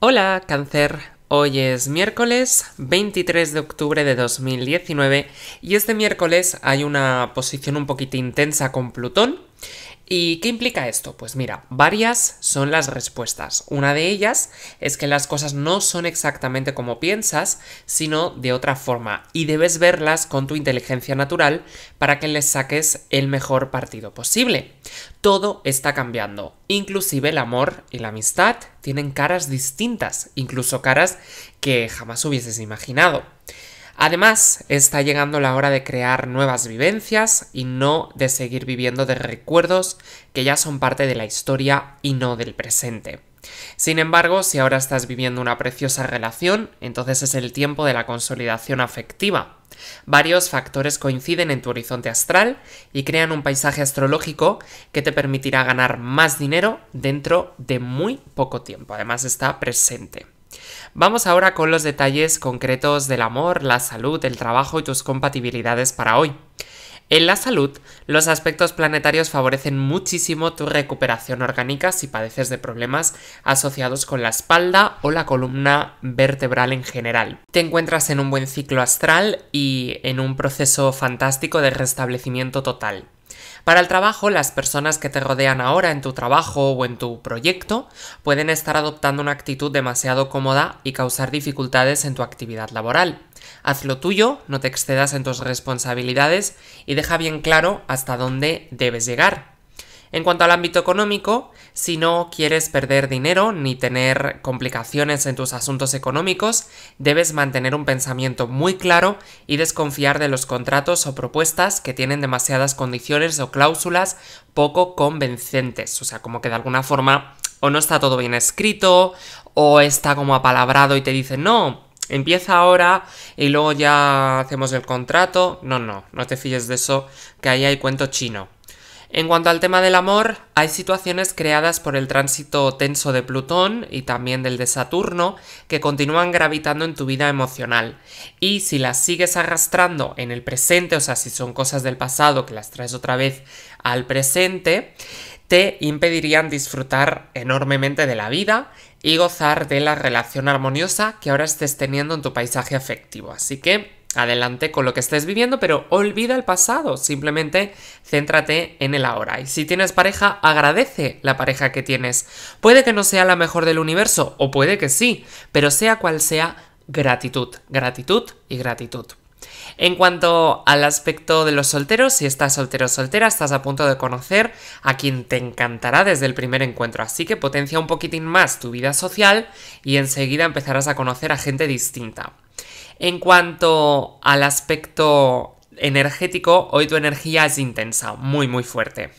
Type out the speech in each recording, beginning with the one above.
Hola, cáncer. Hoy es miércoles 23 de octubre de 2019 y este miércoles hay una posición un poquito intensa con Plutón ¿Y qué implica esto? Pues mira, varias son las respuestas. Una de ellas es que las cosas no son exactamente como piensas, sino de otra forma, y debes verlas con tu inteligencia natural para que les saques el mejor partido posible. Todo está cambiando, inclusive el amor y la amistad tienen caras distintas, incluso caras que jamás hubieses imaginado. Además, está llegando la hora de crear nuevas vivencias y no de seguir viviendo de recuerdos que ya son parte de la historia y no del presente. Sin embargo, si ahora estás viviendo una preciosa relación, entonces es el tiempo de la consolidación afectiva. Varios factores coinciden en tu horizonte astral y crean un paisaje astrológico que te permitirá ganar más dinero dentro de muy poco tiempo. Además está presente. Vamos ahora con los detalles concretos del amor, la salud, el trabajo y tus compatibilidades para hoy. En la salud, los aspectos planetarios favorecen muchísimo tu recuperación orgánica si padeces de problemas asociados con la espalda o la columna vertebral en general. Te encuentras en un buen ciclo astral y en un proceso fantástico de restablecimiento total. Para el trabajo, las personas que te rodean ahora en tu trabajo o en tu proyecto pueden estar adoptando una actitud demasiado cómoda y causar dificultades en tu actividad laboral. Haz lo tuyo, no te excedas en tus responsabilidades y deja bien claro hasta dónde debes llegar. En cuanto al ámbito económico, si no quieres perder dinero ni tener complicaciones en tus asuntos económicos, debes mantener un pensamiento muy claro y desconfiar de los contratos o propuestas que tienen demasiadas condiciones o cláusulas poco convencentes, o sea, como que de alguna forma o no está todo bien escrito o está como apalabrado y te dicen no, empieza ahora y luego ya hacemos el contrato. No, no, no te fíes de eso, que ahí hay cuento chino. En cuanto al tema del amor, hay situaciones creadas por el tránsito tenso de Plutón y también del de Saturno que continúan gravitando en tu vida emocional. Y si las sigues arrastrando en el presente, o sea, si son cosas del pasado que las traes otra vez al presente, te impedirían disfrutar enormemente de la vida y gozar de la relación armoniosa que ahora estés teniendo en tu paisaje afectivo. Así que adelante con lo que estés viviendo, pero olvida el pasado, simplemente céntrate en el ahora. Y si tienes pareja, agradece la pareja que tienes. Puede que no sea la mejor del universo, o puede que sí, pero sea cual sea, gratitud, gratitud y gratitud. En cuanto al aspecto de los solteros, si estás soltero o soltera, estás a punto de conocer a quien te encantará desde el primer encuentro, así que potencia un poquitín más tu vida social y enseguida empezarás a conocer a gente distinta. En cuanto al aspecto energético, hoy tu energía es intensa, muy muy fuerte.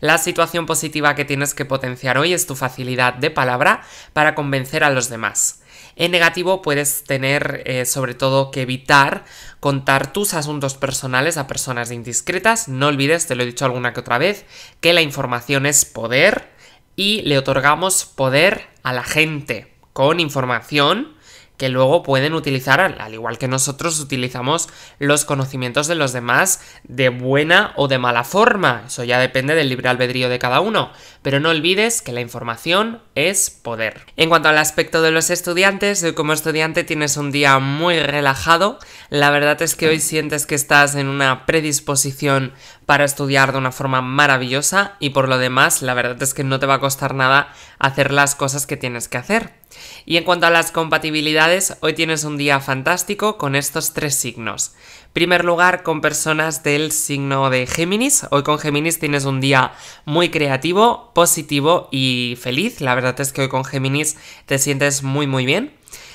La situación positiva que tienes que potenciar hoy es tu facilidad de palabra para convencer a los demás. En negativo puedes tener eh, sobre todo que evitar contar tus asuntos personales a personas indiscretas. No olvides, te lo he dicho alguna que otra vez, que la información es poder y le otorgamos poder a la gente con información que luego pueden utilizar, al igual que nosotros utilizamos los conocimientos de los demás de buena o de mala forma. Eso ya depende del libre albedrío de cada uno. Pero no olvides que la información es poder. En cuanto al aspecto de los estudiantes, hoy como estudiante tienes un día muy relajado. La verdad es que hoy sientes que estás en una predisposición para estudiar de una forma maravillosa y por lo demás, la verdad es que no te va a costar nada hacer las cosas que tienes que hacer. Y en cuanto a las compatibilidades, hoy tienes un día fantástico con estos tres signos. Primer lugar, con personas del signo de Géminis. Hoy con Géminis tienes un día muy creativo, positivo y feliz. La verdad es que hoy con Géminis te sientes muy muy bien.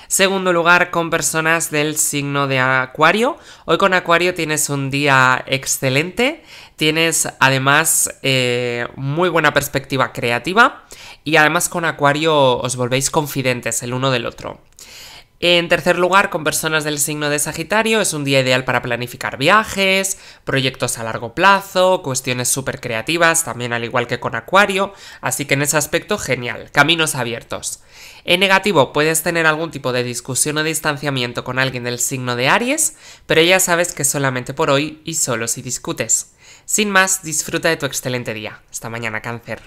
Segundo lugar, con personas del signo de Acuario. Hoy con Acuario tienes un día excelente. Tienes además eh, muy buena perspectiva creativa y además con Acuario os volvéis confidentes el uno del otro. En tercer lugar, con personas del signo de Sagitario es un día ideal para planificar viajes, proyectos a largo plazo, cuestiones súper creativas, también al igual que con Acuario, así que en ese aspecto genial, caminos abiertos. En negativo, puedes tener algún tipo de discusión o distanciamiento con alguien del signo de Aries, pero ya sabes que solamente por hoy y solo si discutes. Sin más, disfruta de tu excelente día. Hasta mañana, cáncer.